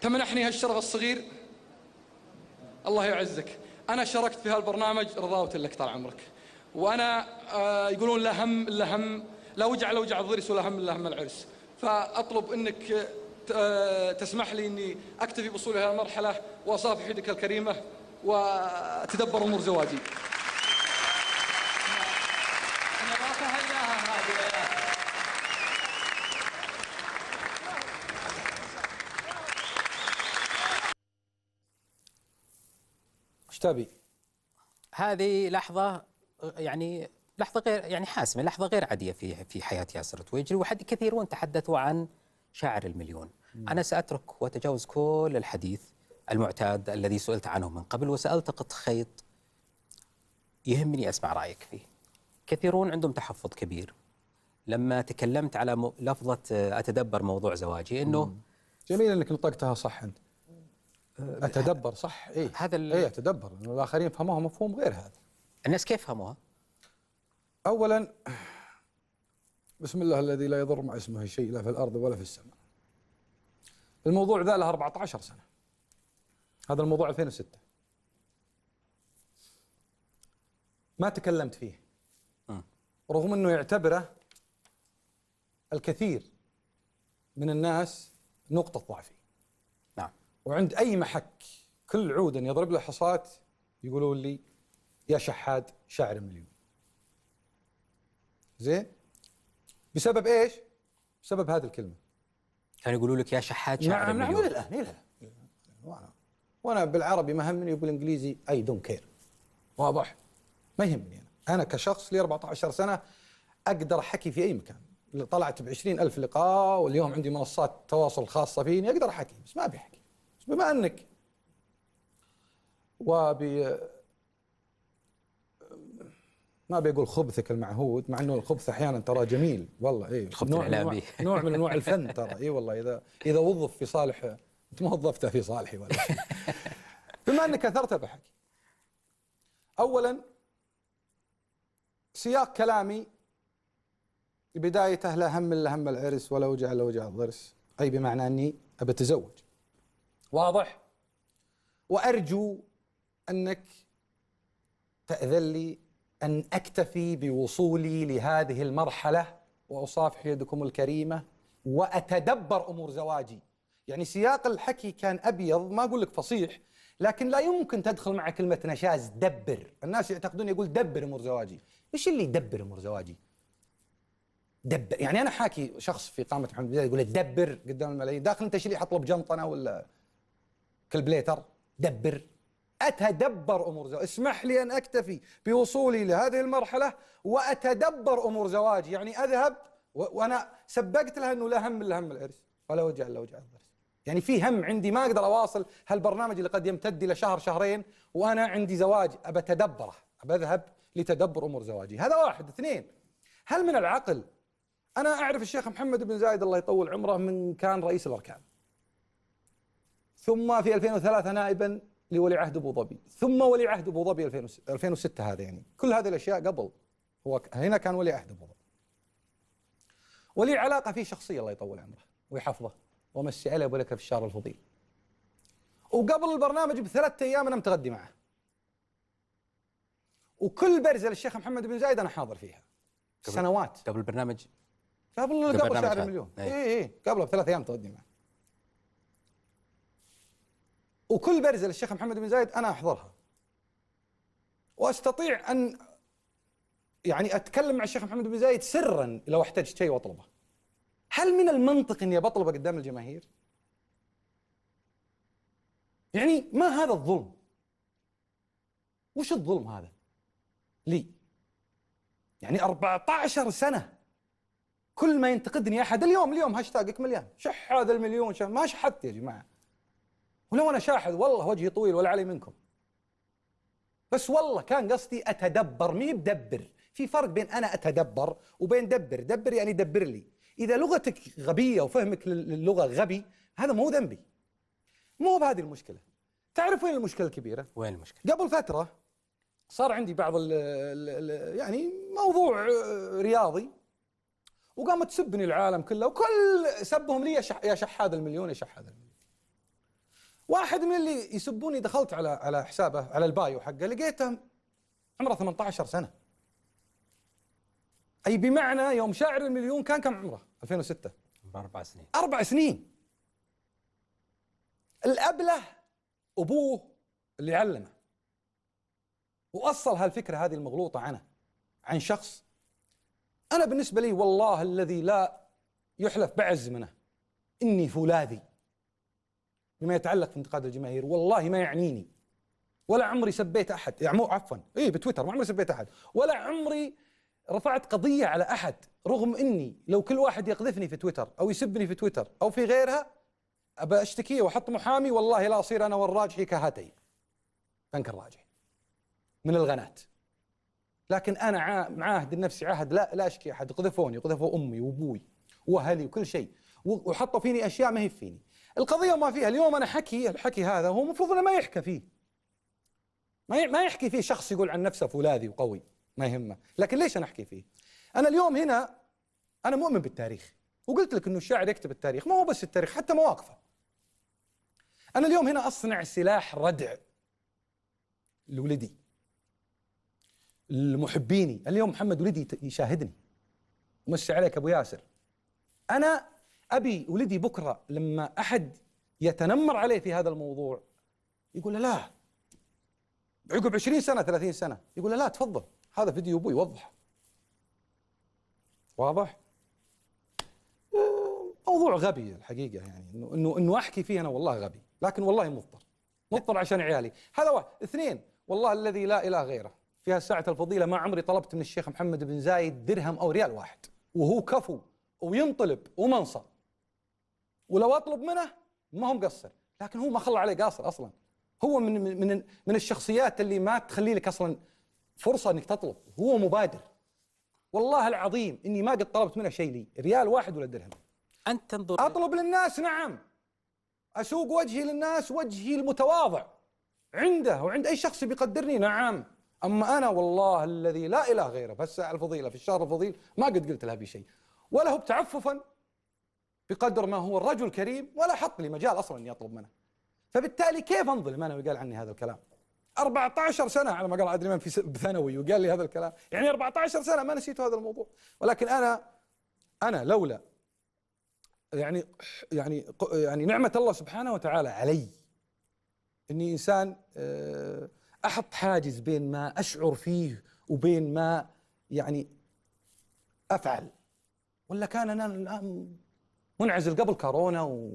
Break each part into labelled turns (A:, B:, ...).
A: تمنحني هالشرف الصغير الله يعزك أنا شاركت في هالبرنامج رضاوت لك طال عمرك وأنا آه يقولون لا هم إلا هم لا وجع إلا وجع الضرس ولا هم إلا هم العرس فأطلب أنك آه، تسمح لي أني أكتفي بوصولي هذه المرحلة وأصافح يدك الكريمة وأتدبر أمور زواجي ايش تبي؟ هذه لحظة يعني لحظة غير يعني حاسمة لحظة غير عادية في في حياة ياسر تويجري وحد كثيرون تحدثوا عن شاعر المليون م. أنا سأترك وأتجاوز كل الحديث المعتاد الذي سئلت عنه من قبل وسألتقط خيط يهمني أسمع رأيك فيه كثيرون عندهم تحفظ كبير لما تكلمت على لفظة أتدبر موضوع زواجي أنه جميل أنك نطقتها صح أنت آه، اتدبر صح اي هذا اي اتدبر الاخرين فهموها مفهوم غير هذا الناس كيف فهموها؟ اولا بسم الله الذي لا يضر مع اسمه شيء لا في الارض ولا في السماء الموضوع ذا له 14 سنه هذا الموضوع 2006 ما تكلمت فيه آه. رغم انه يعتبره الكثير من الناس نقطة ضعفي وعند اي محك كل عود يضرب له حصاه يقولون لي يا شحاد شاعر مليون زين بسبب ايش؟ بسبب هذه الكلمه كانوا يقولوا لك يا شحاد شاعر نعم, نعم، مليون نعم الى الان الى الان وانا بالعربي ما همني وبالانجليزي اي دون كير واضح ما يهمني انا انا كشخص لي 14 سنه اقدر احكي في اي مكان طلعت ب 20000 لقاء واليوم عندي منصات تواصل خاصه فيني اقدر احكي بس ما ابي احكي بما انك وب ما بيقول خبثك المعهود مع انه الخبث احيانا ترى جميل والله اي الخبث نوع نوع من انواع الفن ترى اي والله اذا اذا وظف في صالح انت ما وظفته في صالحي ولا بما انك اثرت بحكي اولا سياق كلامي بدايته لا هم الا هم العرس ولا وجع الا وجع الضرس اي بمعنى اني ابى اتزوج واضح وارجو انك تاذن لي ان اكتفي بوصولي لهذه المرحله واصافح يدكم الكريمه واتدبر امور زواجي يعني سياق الحكي كان ابيض ما اقول لك فصيح لكن لا يمكن تدخل مع كلمه نشاز دبر الناس يعتقدون يقول دبر امور زواجي ايش اللي يدبر امور زواجي دبر يعني انا حاكي شخص في قامه محمد يقول دبر قدام الملايين داخل انت ايش اللي حط له ولا كالبليتر دبر أتدبر أمور زواجي اسمح لي أن أكتفي بوصولي لهذه المرحلة وأتدبر أمور زواجي يعني أذهب وأنا سبقت لها أنه لا هم إلا هم العرس ولا وجع إلا وجع الضرس يعني في هم عندي ما أقدر أواصل هالبرنامج اللي قد يمتد إلى شهر شهرين وأنا عندي زواج أبى أتدبره أبى أذهب لتدبر أمور زواجي هذا واحد اثنين هل من العقل أنا أعرف الشيخ محمد بن زايد الله يطول عمره من كان رئيس الأركان ثم في 2003 نائبا لولي عهد ابو ظبي ثم ولي عهد ابو ظبي 2006 هذا يعني كل هذه الاشياء قبل هو هنا كان ولي عهد ابو ظبي ولي علاقه فيه شخصيه الله يطول عمره ويحفظه ومسي عليه ابو لك في الشهر الفضيل وقبل البرنامج بثلاث ايام انا متغدي معه وكل برزه للشيخ محمد بن زايد انا حاضر فيها سنوات قبل البرنامج قبل قبل شهر المليون اي اي إيه. قبله بثلاث ايام تغدي معه وكل برزة للشيخ محمد بن زايد أنا أحضرها وأستطيع أن يعني أتكلم مع الشيخ محمد بن زايد سرا لو احتجت شيء وأطلبه هل من المنطق أني بطلبه قدام الجماهير؟ يعني ما هذا الظلم؟ وش الظلم هذا؟ لي يعني 14 سنة كل ما ينتقدني أحد اليوم اليوم هاشتاقك مليان شح هذا المليون شح ما شحت يا جماعة ولو أنا شاحذ والله وجهي طويل ولا علي منكم بس والله كان قصدي أتدبر مي بدبر في فرق بين أنا أتدبر وبين دبر دبر يعني دبر لي إذا لغتك غبية وفهمك للغة غبي هذا مو ذنبي مو بهذه المشكلة تعرف وين المشكلة الكبيرة؟ وين المشكلة؟ قبل فترة صار عندي بعض ال ال يعني موضوع رياضي وقامت تسبني العالم كله وكل سبهم لي يا شحاذ المليون يا شحاذ المليون واحد من اللي يسبوني دخلت على على حسابه على البايو حقه لقيته عمره 18 سنه اي بمعنى يوم شاعر المليون كان كم عمره 2006 اربع سنين اربع سنين الابله ابوه اللي علمه واصل هالفكره هذه المغلوطه عنه عن شخص انا بالنسبه لي والله الذي لا يحلف بعز منه اني فولاذي بما يتعلق في انتقاد الجماهير والله ما يعنيني ولا عمري سبيت احد يعني عفوا اي بتويتر ما عمري سبيت احد ولا عمري رفعت قضيه على احد رغم اني لو كل واحد يقذفني في تويتر او يسبني في تويتر او في غيرها ابى اشتكيه واحط محامي والله لا اصير انا والراجحي كهاتي بنك الراجحي من الغنات لكن انا معاهد لنفسي عهد لا لا اشكي احد قذفوني قذفوا امي وابوي واهلي وكل شيء وحطوا فيني اشياء ما هي فيني القضيه ما فيها اليوم انا حكي الحكي هذا هو المفروض انه ما يحكى فيه ما ما يحكي فيه شخص يقول عن نفسه فولاذي وقوي ما يهمه لكن ليش انا احكي فيه انا اليوم هنا انا مؤمن بالتاريخ وقلت لك انه الشاعر يكتب التاريخ ما هو بس التاريخ حتى مواقفه انا اليوم هنا اصنع سلاح ردع لولدي لمحبيني اليوم محمد ولدي يشاهدني مسي عليك ابو ياسر انا أبي ولدي بكرة لما أحد يتنمر عليه في هذا الموضوع يقول له لا عقب 20 سنة 30 سنة يقول له لا تفضل هذا فيديو أبوي وضح واضح؟ موضوع غبي الحقيقة يعني إنه إنه أحكي فيه أنا والله غبي لكن والله مضطر مضطر عشان عيالي هذا واحد اثنين والله الذي لا إله غيره في هالساعة الفضيلة ما عمري طلبت من الشيخ محمد بن زايد درهم أو ريال واحد وهو كفو وينطلب ومنصب ولو اطلب منه ما هو مقصر لكن هو ما خلى عليه قاصر اصلا هو من من من الشخصيات اللي ما تخلي لك اصلا فرصه انك تطلب هو مبادر والله العظيم اني ما قد طلبت منه شيء لي ريال واحد ولا درهم انت تنظر اطلب للناس نعم اسوق وجهي للناس وجهي المتواضع عنده وعند اي شخص بيقدرني نعم اما انا والله الذي لا اله غيره في الساعه الفضيله في الشهر الفضيل ما قد قلت لها بشيء ولا هو بتعففا بقدر ما هو الرجل كريم ولا حط لي مجال اصلا اني اطلب منه فبالتالي كيف انظلم انا وقال عني هذا الكلام 14 سنه على ما قال عدلي من في ثانوي وقال لي هذا الكلام يعني 14 سنه ما نسيت هذا الموضوع ولكن انا انا لولا يعني يعني يعني نعمه الله سبحانه وتعالى علي اني انسان آه، احط حاجز بين ما اشعر فيه وبين ما يعني افعل ولا كان انا الان منعزل قبل كورونا و...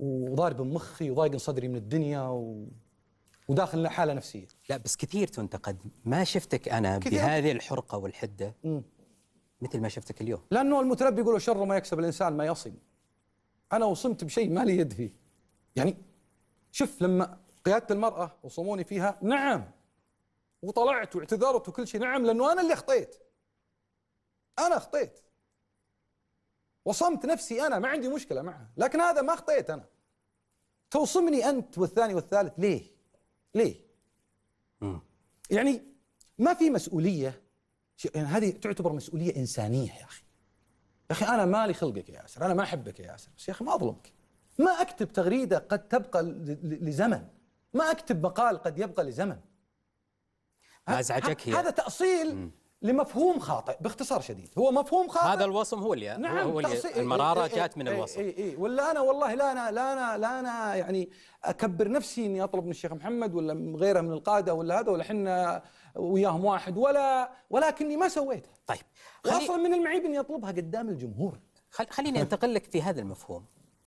A: وضارب مخي وضايق صدري من الدنيا و... وداخل حاله نفسيه لا بس كثير تنتقد ما شفتك انا كثير. بهذه الحرقه والحده م. مثل ما شفتك اليوم لانه المتنبي يقولوا شر ما يكسب الانسان ما يصم انا وصمت بشيء ما لي يد فيه يعني شوف لما قياده المراه وصموني فيها نعم وطلعت واعتذرت وكل شيء نعم لانه انا اللي اخطيت انا اخطيت وصمت نفسي انا ما عندي مشكله معها لكن هذا ما اخطيت انا توصمني انت والثاني والثالث ليه ليه م. يعني ما في مسؤوليه يعني هذه تعتبر مسؤوليه انسانيه يا اخي يا اخي انا مالي خلقك يا ياسر انا ما احبك يا ياسر بس يا اخي ما اظلمك ما اكتب تغريده قد تبقى لزمن ما اكتب مقال قد يبقى لزمن ما ازعجك هي هذا تاصيل م. لمفهوم خاطئ باختصار شديد هو مفهوم خاطئ هذا الوصم هو اللي نعم هو اللي المراره إيه،, إيه جاءت من إيه، الوصم اي اي ولا انا والله لا انا لا انا لا انا يعني اكبر نفسي اني اطلب من الشيخ محمد ولا من غيره من القاده ولا هذا ولا احنا وياهم واحد ولا ولكني ما سويتها طيب خاصه من المعيب اني اطلبها قدام الجمهور خل خليني انتقل لك في هذا المفهوم